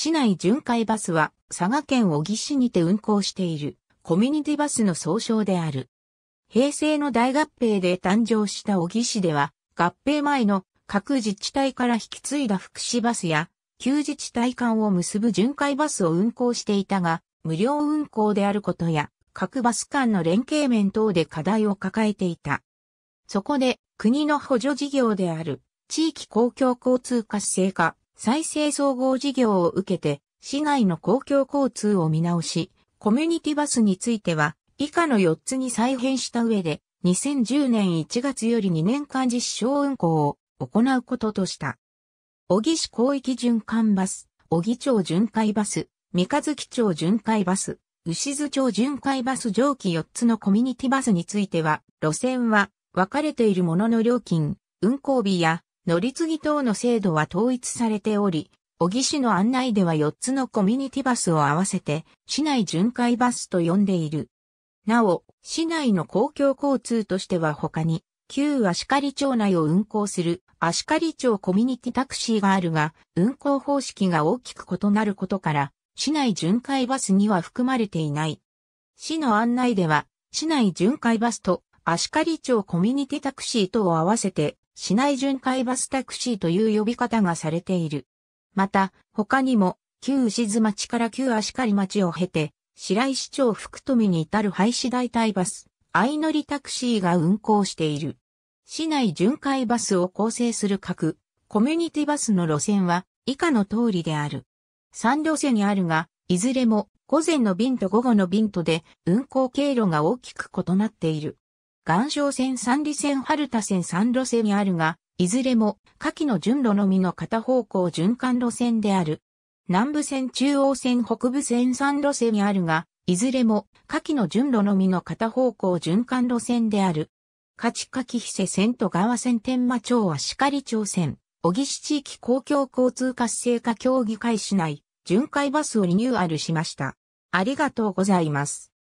市内巡回バスは佐賀県小城市にて運行しているコミュニティバスの総称である。平成の大合併で誕生した小城市では合併前の各自治体から引き継いだ福祉バスや旧自治体間を結ぶ巡回バスを運行していたが無料運行であることや各バス間の連携面等で課題を抱えていた。そこで国の補助事業である地域公共交通活性化再生総合事業を受けて、市内の公共交通を見直し、コミュニティバスについては、以下の4つに再編した上で、2010年1月より2年間実証運行を行うこととした。小木市広域循環バス、小木町巡回バス、三日月町巡回バス、牛津町巡回バス上記4つのコミュニティバスについては、路線は分かれているものの料金、運行日や乗り継ぎ等の制度は統一されており、小木市の案内では4つのコミュニティバスを合わせて、市内巡回バスと呼んでいる。なお、市内の公共交通としては他に、旧足利町内を運行する足利町コミュニティタクシーがあるが、運行方式が大きく異なることから、市内巡回バスには含まれていない。市の案内では、市内巡回バスと足利町コミュニティタクシーとを合わせて、市内巡回バスタクシーという呼び方がされている。また、他にも、旧牛津町から旧足刈町を経て、白石町福富に至る廃止代替バス、相乗りタクシーが運行している。市内巡回バスを構成する各、コミュニティバスの路線は、以下の通りである。3路線にあるが、いずれも、午前の便と午後の便とで、運行経路が大きく異なっている。岩礁線三里線春田線三路線にあるが、いずれも下記の順路のみの片方向循環路線である。南部線中央線北部線三路線にあるが、いずれも下記の順路のみの片方向循環路線である。勝ちかきひせ線と川線天馬町はり町線、小市地域公共交通活性化協議会市内、巡回バスをリニューアルしました。ありがとうございます。